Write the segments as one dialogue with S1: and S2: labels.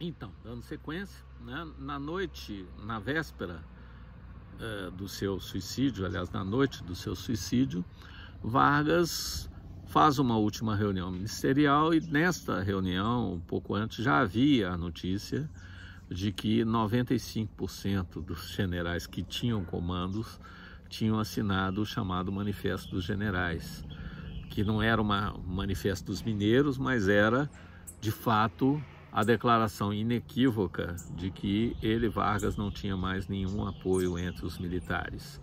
S1: Então, dando sequência, né, na noite, na véspera eh, do seu suicídio, aliás, na noite do seu suicídio, Vargas faz uma última reunião ministerial e nesta reunião, um pouco antes, já havia a notícia de que 95% dos generais que tinham comandos tinham assinado o chamado Manifesto dos Generais, que não era uma, um manifesto dos mineiros, mas era, de fato, a declaração inequívoca de que ele, Vargas, não tinha mais nenhum apoio entre os militares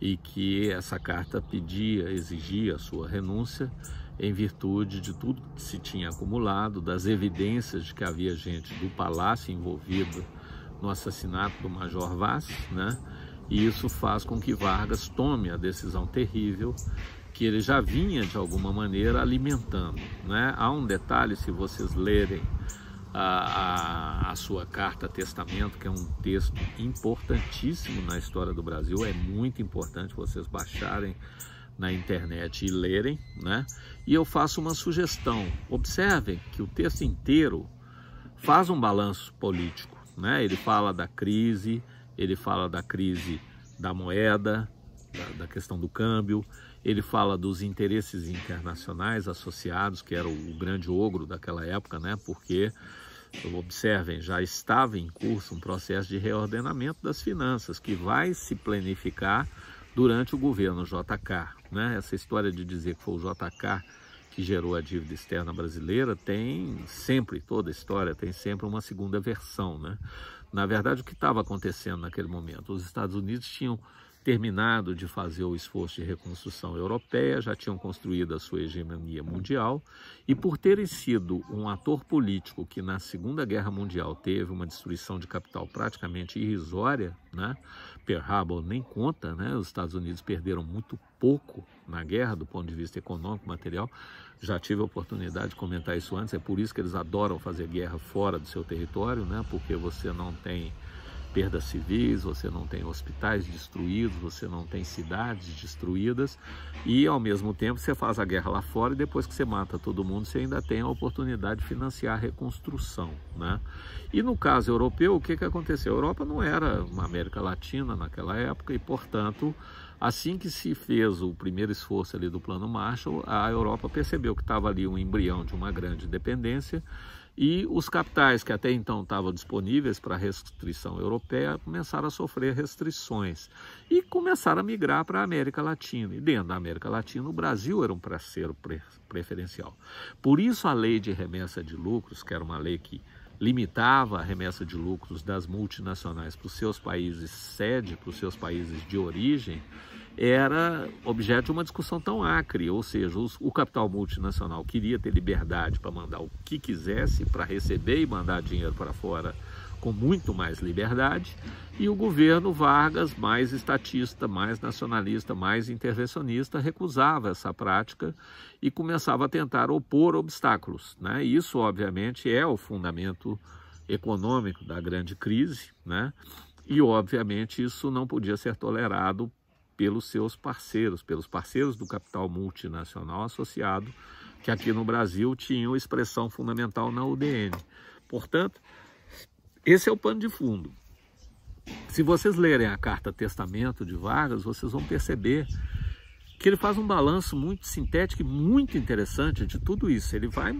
S1: e que essa carta pedia, exigia a sua renúncia em virtude de tudo que se tinha acumulado, das evidências de que havia gente do palácio envolvida no assassinato do Major Vaz, né? E isso faz com que Vargas tome a decisão terrível que ele já vinha de alguma maneira alimentando, né? Há um detalhe se vocês lerem a, a, a, sua carta testamento, que é um texto importantíssimo na história do Brasil. É muito importante vocês baixarem na internet e lerem, né? E eu faço uma sugestão. Observem que o texto inteiro faz um balanço político, né? Ele fala da crise, ele fala da crise da moeda, da, da questão do câmbio, ele fala dos interesses internacionais associados, que era o, o grande ogro daquela época, né? Porque observem, já estava em curso um processo de reordenamento das finanças que vai se planificar durante o governo JK. Né? Essa história de dizer que foi o JK que gerou a dívida externa brasileira tem sempre, toda a história tem sempre uma segunda versão. Né? Na verdade, o que estava acontecendo naquele momento? Os Estados Unidos tinham terminado de fazer o esforço de reconstrução europeia, já tinham construído a sua hegemonia mundial, e por terem sido um ator político que na Segunda Guerra Mundial teve uma destruição de capital praticamente irrisória, né? Pearl Harbor nem conta, né? Os Estados Unidos perderam muito pouco na guerra do ponto de vista econômico, material. Já tive a oportunidade de comentar isso antes, é por isso que eles adoram fazer guerra fora do seu território, né? Porque você não tem perdas civis, você não tem hospitais destruídos, você não tem cidades destruídas e ao mesmo tempo você faz a guerra lá fora e depois que você mata todo mundo você ainda tem a oportunidade de financiar a reconstrução, né? E no caso europeu, o que, que aconteceu? A Europa não era uma América Latina naquela época e, portanto, Assim que se fez o primeiro esforço ali do Plano Marshall, a Europa percebeu que estava ali um embrião de uma grande dependência e os capitais que até então estavam disponíveis para restrição europeia começaram a sofrer restrições e começaram a migrar para a América Latina. E dentro da América Latina, o Brasil era um parceiro preferencial. Por isso, a lei de remessa de lucros, que era uma lei que limitava a remessa de lucros das multinacionais para os seus países sede, para os seus países de origem, era objeto de uma discussão tão acre, ou seja, os, o capital multinacional queria ter liberdade para mandar o que quisesse, para receber e mandar dinheiro para fora com muito mais liberdade, e o governo Vargas, mais estatista, mais nacionalista, mais intervencionista, recusava essa prática e começava a tentar opor obstáculos. Né? Isso, obviamente, é o fundamento econômico da grande crise, né? e, obviamente, isso não podia ser tolerado pelos seus parceiros, pelos parceiros do capital multinacional associado, que aqui no Brasil tinham expressão fundamental na UDN. Portanto, esse é o pano de fundo. Se vocês lerem a carta testamento de Vargas, vocês vão perceber que ele faz um balanço muito sintético e muito interessante de tudo isso. Ele vai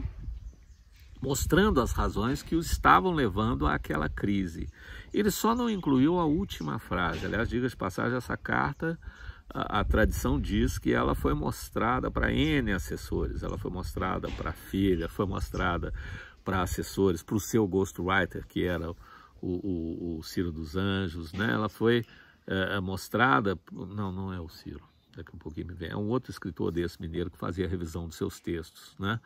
S1: mostrando as razões que os estavam levando àquela crise. Ele só não incluiu a última frase. Aliás, diga de passagem, essa carta, a, a tradição diz que ela foi mostrada para N assessores, ela foi mostrada para a filha, foi mostrada para assessores, para o seu ghostwriter, que era o, o, o Ciro dos Anjos, né? Ela foi é, mostrada, não, não é o Ciro, daqui um pouquinho me vem, é um outro escritor desse mineiro que fazia a revisão dos seus textos. Né?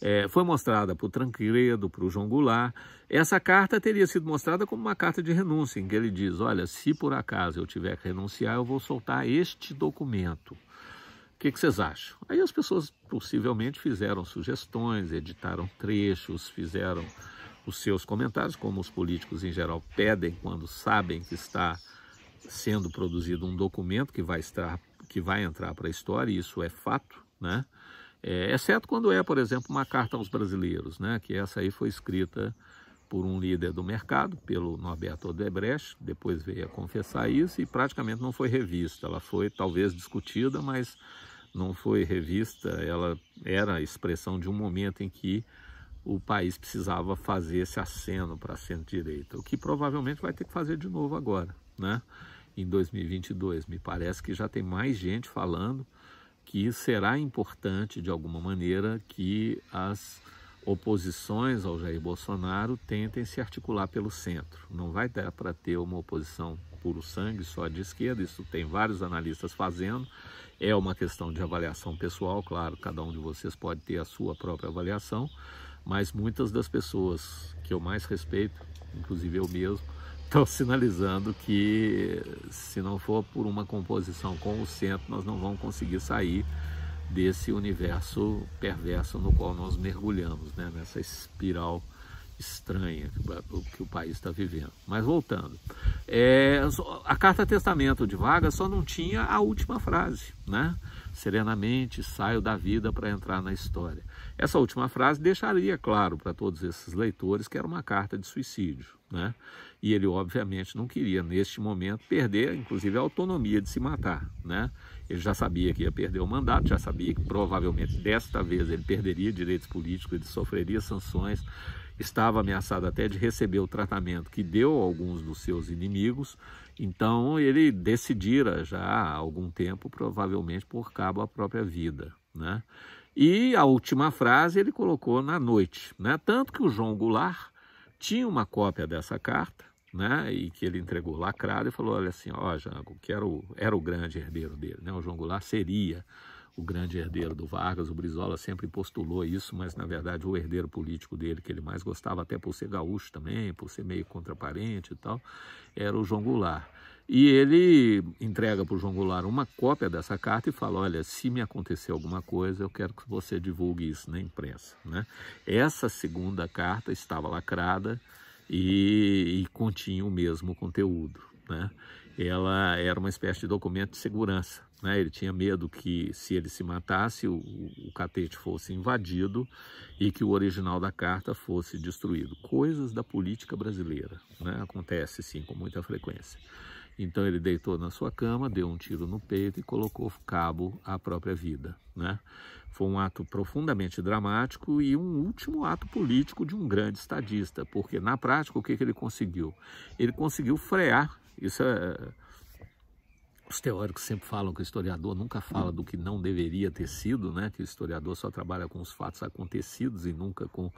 S1: É, foi mostrada para o Tranquiledo, para o João Goulart. Essa carta teria sido mostrada como uma carta de renúncia, em que ele diz, olha, se por acaso eu tiver que renunciar, eu vou soltar este documento. O que, que, vocês acham? Aí as pessoas possivelmente fizeram sugestões, editaram trechos, fizeram os seus comentários, como os políticos em geral pedem quando sabem que está sendo produzido um documento que vai estar que vai entrar para a história, e isso é fato, né? É, exceto quando é, por exemplo, uma carta aos brasileiros, né? que essa aí foi escrita por um líder do mercado, pelo Norberto Odebrecht, depois veio a confessar isso e praticamente não foi revista. Ela foi talvez discutida, mas não foi revista. Ela era a expressão de um momento em que o país precisava fazer esse aceno para centro-direita, o que provavelmente vai ter que fazer de novo agora. Né? em 2022. Me parece que já tem mais gente falando que será importante, de alguma maneira, que as oposições ao Jair Bolsonaro tentem se articular pelo centro. Não vai dar para ter uma oposição puro sangue só de esquerda, isso tem vários analistas fazendo. É uma questão de avaliação pessoal, claro, cada um de vocês pode ter a sua própria avaliação, mas muitas das pessoas que eu mais respeito, inclusive eu mesmo, estão sinalizando que se não for por uma composição com o centro, nós não vamos conseguir sair desse universo perverso no qual nós mergulhamos, né? nessa espiral estranha que o, que o país está vivendo. Mas voltando, é, a carta testamento de Vargas só não tinha a última frase, né? Serenamente saio da vida para entrar na história. Essa última frase deixaria claro para todos esses leitores que era uma carta de suicídio, né? E ele obviamente não queria neste momento perder, inclusive a autonomia de se matar, né? Ele já sabia que ia perder o mandato, já sabia que provavelmente desta vez ele perderia direitos políticos, ele sofreria sanções, estava ameaçado até de receber o tratamento que deu a alguns dos seus inimigos, então ele decidira já há algum tempo, provavelmente por cabo a própria vida. Né? E a última frase ele colocou na noite, né? tanto que o João Goulart tinha uma cópia dessa carta, né? E que ele entregou lacrado e falou, olha assim, ó, Jango, que era o, era o grande herdeiro dele, né? O João Goulart seria o grande herdeiro do Vargas, o Brizola sempre postulou isso, mas na verdade o herdeiro político dele, que ele mais gostava, até por ser gaúcho também, por ser meio contraparente e tal, era o João Goulart. E ele entrega para o João Goulart uma cópia dessa carta e fala: Olha, se me acontecer alguma coisa, eu quero que você divulgue isso na imprensa. Né? Essa segunda carta estava lacrada e, e continha o mesmo conteúdo. Né? Ela era uma espécie de documento de segurança né? Ele tinha medo que, se ele se matasse, o, o catete fosse invadido e que o original da carta fosse destruído. Coisas da política brasileira. Né? Acontece, sim, com muita frequência. Então ele deitou na sua cama, deu um tiro no peito e colocou cabo à própria vida. Né? Foi um ato profundamente dramático e um último ato político de um grande estadista, porque na prática o que, que ele conseguiu? Ele conseguiu frear, isso é, os teóricos sempre falam que o historiador nunca fala do que não deveria ter sido, né? que o historiador só trabalha com os fatos acontecidos e nunca com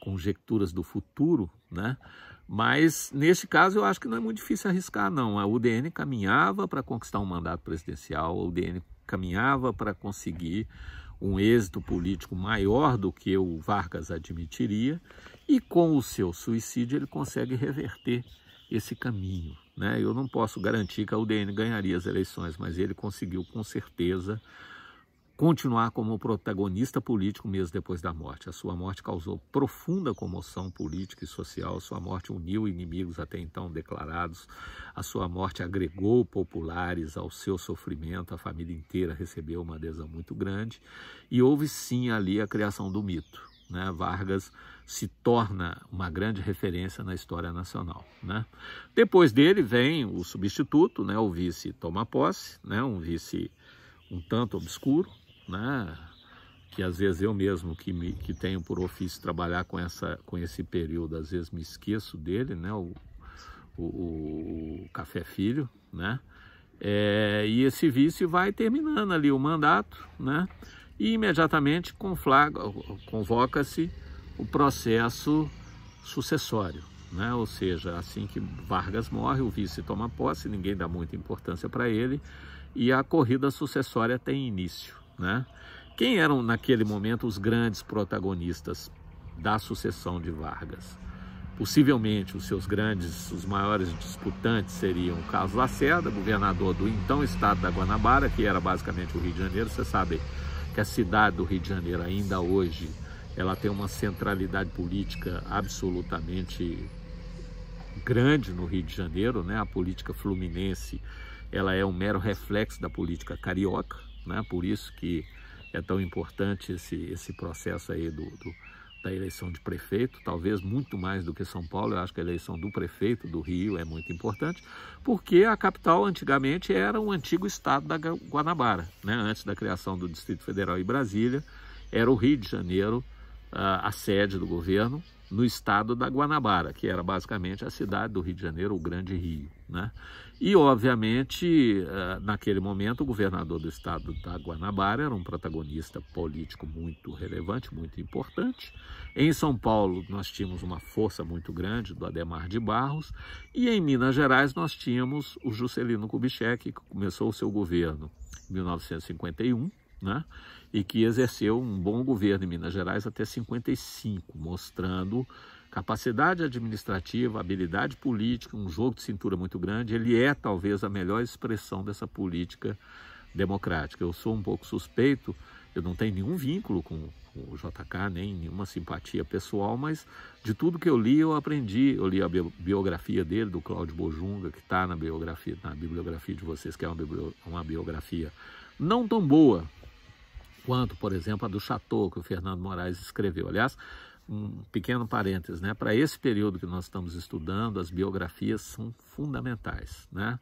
S1: conjecturas do futuro, né? Mas neste caso eu acho que não é muito difícil arriscar, não. A UDN caminhava para conquistar um mandato presidencial, a UDN caminhava para conseguir um êxito político maior do que o Vargas admitiria, e com o seu suicídio ele consegue reverter esse caminho. Né? Eu não posso garantir que a UDN ganharia as eleições, mas ele conseguiu com certeza continuar como protagonista político mesmo depois da morte. A sua morte causou profunda comoção política e social, a sua morte uniu inimigos até então declarados, a sua morte agregou populares ao seu sofrimento, a família inteira recebeu uma adesão muito grande e houve sim ali a criação do mito. Né? Vargas se torna uma grande referência na história nacional. Né? Depois dele vem o substituto, né? o vice toma posse, né? um vice um tanto obscuro, né? que às vezes eu mesmo que, me, que tenho por ofício trabalhar com, essa, com esse período, às vezes me esqueço dele, né? o, o, o Café Filho, né? É, e esse vice vai terminando ali o mandato, né? E imediatamente convoca-se o processo sucessório. Né? Ou seja, assim que Vargas morre, o vice toma posse, ninguém dá muita importância para ele e a corrida sucessória tem início. Né? Quem eram naquele momento os grandes protagonistas da sucessão de Vargas? Possivelmente os seus grandes, os maiores disputantes seriam Carlos Lacerda, governador do então estado da Guanabara, que era basicamente o Rio de Janeiro. Você sabe que a cidade do Rio de Janeiro ainda hoje ela tem uma centralidade política absolutamente grande no Rio de Janeiro, né? A política fluminense, ela é um mero reflexo da política carioca, né? Por isso que é tão importante esse, esse processo aí do, do da eleição de prefeito, talvez muito mais do que São Paulo. Eu acho que a eleição do prefeito do Rio é muito importante, porque a capital antigamente era um antigo estado da Guanabara, né? Antes da criação do Distrito Federal e Brasília, era o Rio de Janeiro a, sede do governo no estado da Guanabara, que era basicamente a cidade do Rio de Janeiro, o Grande Rio. Né? E, obviamente, eh, naquele momento, o governador do estado da Guanabara era um protagonista político muito relevante, muito importante. Em São Paulo, nós tínhamos uma força muito grande do Ademar de Barros, e em Minas Gerais, nós tínhamos o Juscelino Kubitschek, que começou o seu governo em 1951 né? e que exerceu um bom governo em Minas Gerais até 55, mostrando capacidade administrativa, habilidade política, um jogo de cintura muito grande. Ele é talvez a melhor expressão dessa política democrática. Eu sou um pouco suspeito, eu não tenho nenhum vínculo com, o JK, nem nenhuma simpatia pessoal, mas de tudo que eu li eu aprendi. Eu li a biografia dele, do Cláudio Bojunga, que está na biografia, na bibliografia de vocês, que é uma biografia não tão boa, quanto, por exemplo, a do Chateau, que o Fernando Moraes escreveu. Aliás, um pequeno parênteses, né? Para esse período que nós estamos estudando, as biografias são fundamentais, né?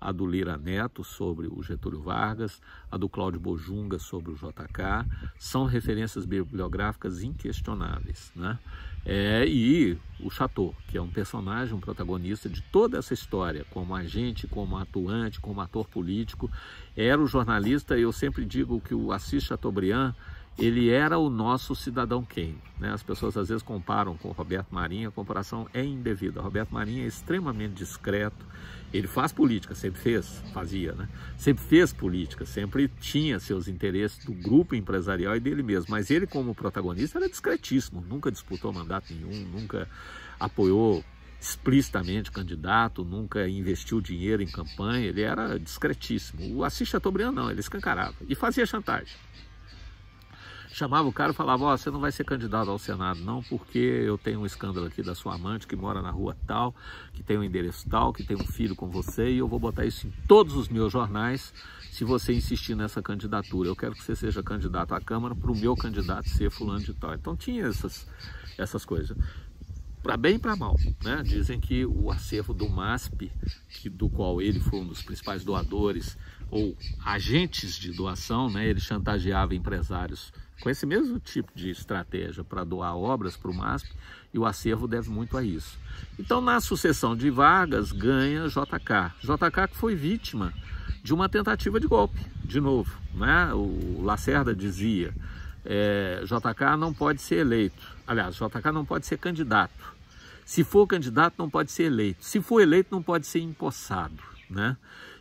S1: A do Lira Neto sobre o Getúlio Vargas, a do Cláudio Bojunga sobre o JK, são referências bibliográficas inquestionáveis, né? É, e o Chateau, que é um personagem, um protagonista de toda essa história, como agente, como atuante, como ator político, era o jornalista, eu sempre digo que o Assis Chateaubriand ele era o nosso cidadão Kane. Né? As pessoas às vezes comparam com o Roberto Marinho, a comparação é indevida. O Roberto Marinho é extremamente discreto, ele faz política, sempre fez, fazia, né? Sempre fez política, sempre tinha seus interesses do grupo empresarial e dele mesmo. Mas ele, como protagonista, era discretíssimo, nunca disputou mandato nenhum, nunca apoiou explicitamente candidato, nunca investiu dinheiro em campanha, ele era discretíssimo. O Assis Chateaubriand não, ele escancarava e fazia chantagem chamava o cara e falava, ó, oh, você não vai ser candidato ao Senado não, porque eu tenho um escândalo aqui da sua amante que mora na rua tal, que tem um endereço tal, que tem um filho com você e eu vou botar isso em todos os meus jornais se você insistir nessa candidatura. Eu quero que você seja candidato à Câmara para o meu candidato ser fulano de tal. Então tinha essas, essas coisas para bem e para mal. Né? Dizem que o acervo do MASP, que, do qual ele foi um dos principais doadores ou agentes de doação, né? ele chantageava empresários com esse mesmo tipo de estratégia para doar obras para o MASP e o acervo deve muito a isso. Então, na sucessão de vagas, ganha JK. JK que foi vítima de uma tentativa de golpe, de novo. Né? O Lacerda dizia. É, eh, JK não pode ser eleito, aliás, JK não pode ser candidato. Se for candidato, não pode ser eleito. Se for eleito, não pode ser empossado, né?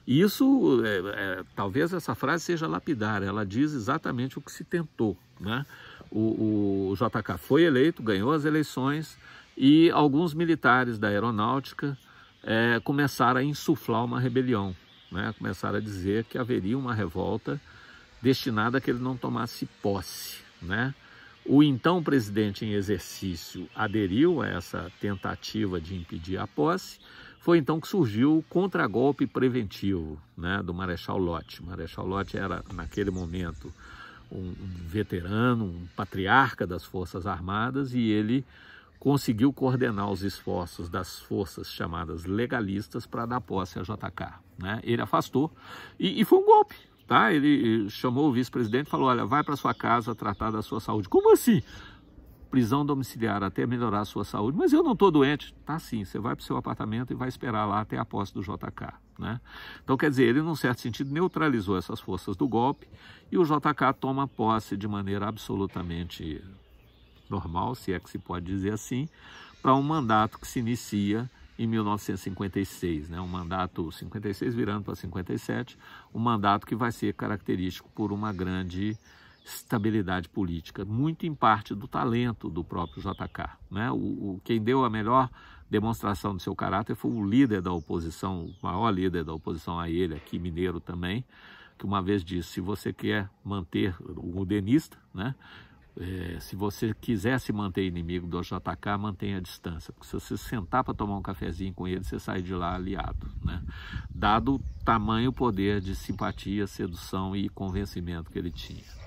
S1: E isso, é, é, talvez essa frase seja lapidar, ela diz exatamente o que se tentou, né? O, o JK foi eleito, ganhou as eleições e alguns militares da aeronáutica é, começaram a insuflar uma rebelião, né? começaram a dizer que haveria uma revolta destinada a que ele não tomasse posse. Né? O então presidente em exercício aderiu a essa tentativa de impedir a posse. Foi então que surgiu o contragolpe preventivo né, do Marechal Lott. O Marechal Lott era, naquele momento, um, veterano, um patriarca das Forças Armadas e ele conseguiu coordenar os esforços das forças chamadas legalistas para dar posse a JK. Né? Ele afastou e, e foi um golpe, tá? Ele chamou o vice-presidente e falou: olha, vai para sua casa tratar da sua saúde. Como assim? Prisão domiciliar até melhorar a sua saúde. Mas eu não estou doente. Tá sim, você vai para o seu apartamento e vai esperar lá até a posse do JK. Né? Então, quer dizer, ele, num certo sentido, neutralizou essas forças do golpe e o JK toma posse de maneira absolutamente normal, se é que se pode dizer assim, para um mandato que se inicia em 1956, né? um mandato 56 virando para 57, um mandato que vai ser característico por uma grande estabilidade política, muito em parte do talento do próprio JK. Né? O, o, quem deu a melhor demonstração do seu caráter foi o líder da oposição, o maior líder da oposição a ele, aqui mineiro também, que uma vez disse, se você quer manter o modernista, né, é, se você quiser se manter inimigo do JK, mantenha a distância, porque se você sentar para tomar um cafezinho com ele, você sai de lá aliado, né? Dado o tamanho poder de simpatia, sedução e convencimento que ele tinha.